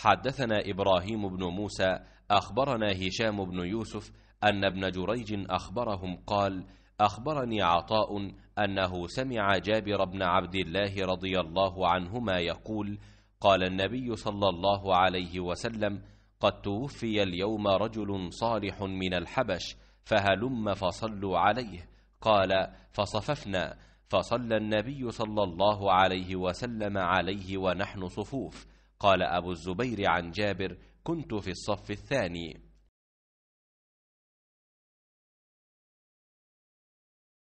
حدثنا إبراهيم بن موسى أخبرنا هشام بن يوسف أن ابن جريج أخبرهم قال أخبرني عطاء أنه سمع جابر بن عبد الله رضي الله عنهما يقول قال النبي صلى الله عليه وسلم قد توفي اليوم رجل صالح من الحبش فهلم فصلوا عليه قال فصففنا فصلى النبي صلى الله عليه وسلم عليه ونحن صفوف قال أبو الزبير عن جابر كنت في الصف الثاني